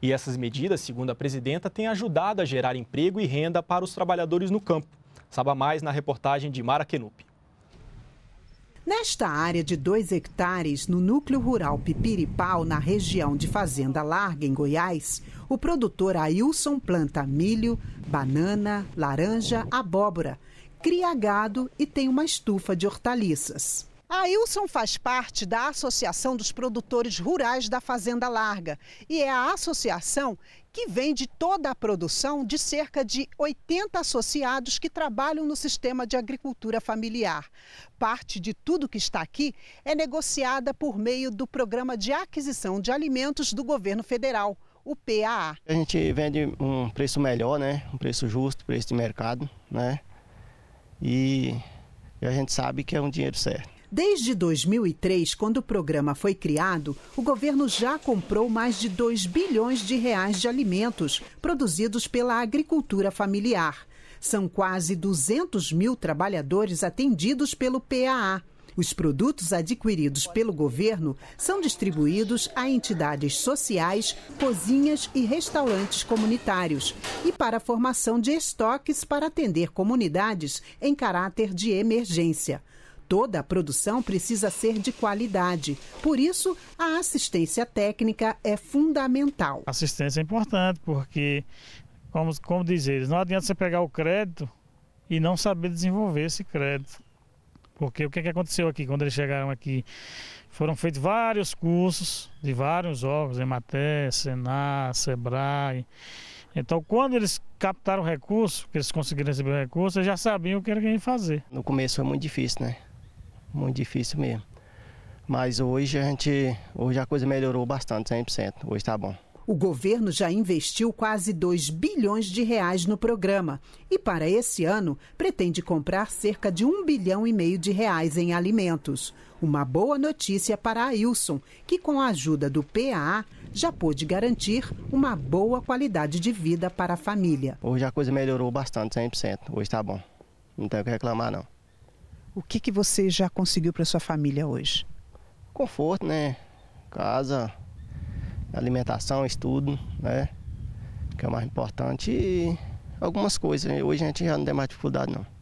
E essas medidas, segundo a presidenta, têm ajudado a gerar emprego e renda para os trabalhadores no campo. Saiba mais na reportagem de Mara Kenup. Nesta área de 2 hectares, no núcleo rural Pipiripau, na região de Fazenda Larga, em Goiás, o produtor Ailson planta milho, banana, laranja, abóbora, cria gado e tem uma estufa de hortaliças. A Ailson faz parte da Associação dos Produtores Rurais da Fazenda Larga e é a associação que vende toda a produção de cerca de 80 associados que trabalham no sistema de agricultura familiar. Parte de tudo que está aqui é negociada por meio do Programa de Aquisição de Alimentos do Governo Federal, o PAA. A gente vende um preço melhor, né? um preço justo, preço de mercado, né? e a gente sabe que é um dinheiro certo. Desde 2003, quando o programa foi criado, o governo já comprou mais de 2 bilhões de reais de alimentos produzidos pela agricultura familiar. São quase 200 mil trabalhadores atendidos pelo PAA. Os produtos adquiridos pelo governo são distribuídos a entidades sociais, cozinhas e restaurantes comunitários e para a formação de estoques para atender comunidades em caráter de emergência. Toda a produção precisa ser de qualidade. Por isso, a assistência técnica é fundamental. Assistência é importante, porque, como, como diz eles, não adianta você pegar o crédito e não saber desenvolver esse crédito. Porque o que, é que aconteceu aqui quando eles chegaram aqui? Foram feitos vários cursos de vários órgãos, Emater, Senar, Sebrae. Então, quando eles captaram o recurso, que eles conseguiram receber o recurso, eles já sabiam o que era que fazer. No começo foi muito difícil, né? muito difícil mesmo. Mas hoje a gente, hoje a coisa melhorou bastante, 100%. Hoje está bom. O governo já investiu quase 2 bilhões de reais no programa e para esse ano pretende comprar cerca de 1 bilhão e meio de reais em alimentos. Uma boa notícia para a Ilson, que com a ajuda do PAA já pôde garantir uma boa qualidade de vida para a família. Hoje a coisa melhorou bastante, 100%. Hoje está bom. Não tenho o que reclamar não. O que, que você já conseguiu para sua família hoje? Conforto, né? Casa, alimentação, estudo, né? Que é o mais importante. E algumas coisas. Hoje a gente já não tem mais dificuldade, não.